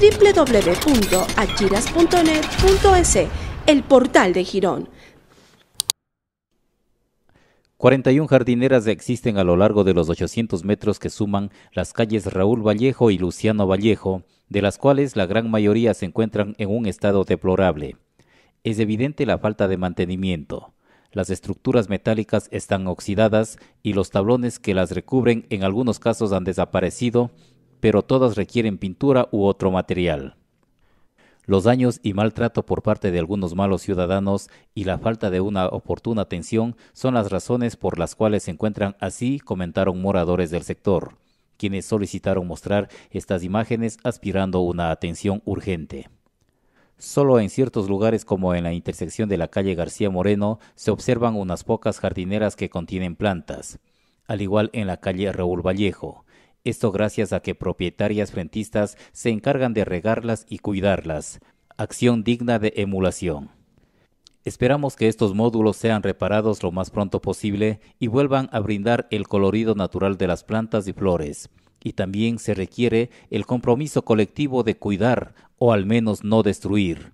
www.achiras.net.es, el portal de Girón. 41 jardineras existen a lo largo de los 800 metros que suman las calles Raúl Vallejo y Luciano Vallejo, de las cuales la gran mayoría se encuentran en un estado deplorable. Es evidente la falta de mantenimiento. Las estructuras metálicas están oxidadas y los tablones que las recubren en algunos casos han desaparecido pero todas requieren pintura u otro material. Los daños y maltrato por parte de algunos malos ciudadanos y la falta de una oportuna atención son las razones por las cuales se encuentran así, comentaron moradores del sector, quienes solicitaron mostrar estas imágenes aspirando una atención urgente. Solo en ciertos lugares como en la intersección de la calle García Moreno se observan unas pocas jardineras que contienen plantas, al igual en la calle Raúl Vallejo, esto gracias a que propietarias frentistas se encargan de regarlas y cuidarlas. Acción digna de emulación. Esperamos que estos módulos sean reparados lo más pronto posible y vuelvan a brindar el colorido natural de las plantas y flores. Y también se requiere el compromiso colectivo de cuidar o al menos no destruir.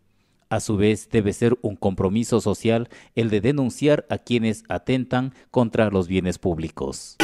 A su vez, debe ser un compromiso social el de denunciar a quienes atentan contra los bienes públicos.